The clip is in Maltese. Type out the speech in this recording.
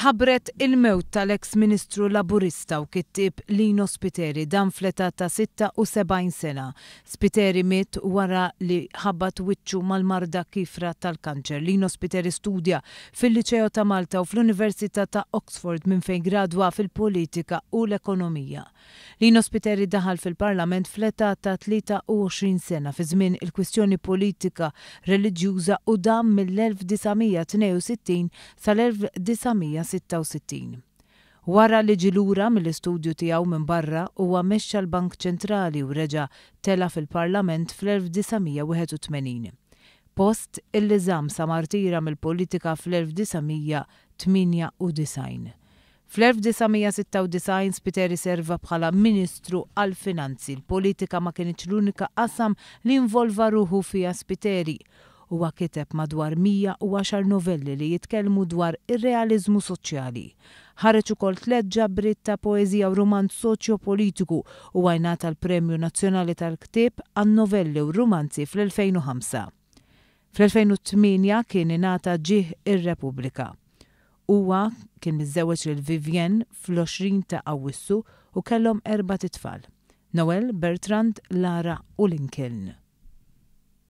tħabret il-mewt tal-eks ministru laburista u kittib Lino Spiteri dan fleta ta' 76 sena. Spiteri mit wara li ħabbat wiċċu mal-marda kifra tal-kanċer. Lino Spiteri studja fil-Liċeo ta' Malta u fl-Università ta' Oxford minn fejn gradwa fil-politika u l-ekonomija. Lino Spiteri daħal fil-parlament fleta ta' 23 sena fi żmien il-kwistjoni politika, reliġjuża u dam mill-1962 sal-1970 66. Wara li ġilura mill-istudju tiegħu minn barra huwa mexxa l-Bank Ċentrali u reġa' tela fil-Parlament fl-1981. Post il-liżam sa martira mill-politika fl-1998. Fl-1996 Spiteri serva bħala Ministru għal Finanzi. L-politika ma kienieċ l-unika qasam li involva ruħu fija Spiteri huwa kiteb madwar 110 novelli li jitkellmu dwar ir-realizmu soċjali. Ħareġ ukoll tliet ġabrit ta' poeżija u rumanz soċjopolitiku u għajnata l-Premju Nazzjonali tal-Ktieb għan novelli u rumanzi fl-2005. Fl-2008 kien ingħata ġih ir-Repubblika. Huwa kien miżewġ lil Vivien fl-20 ta' Awwissu u kellhom erba' titfal. Noel, Bertrand, Lara u Lincoln.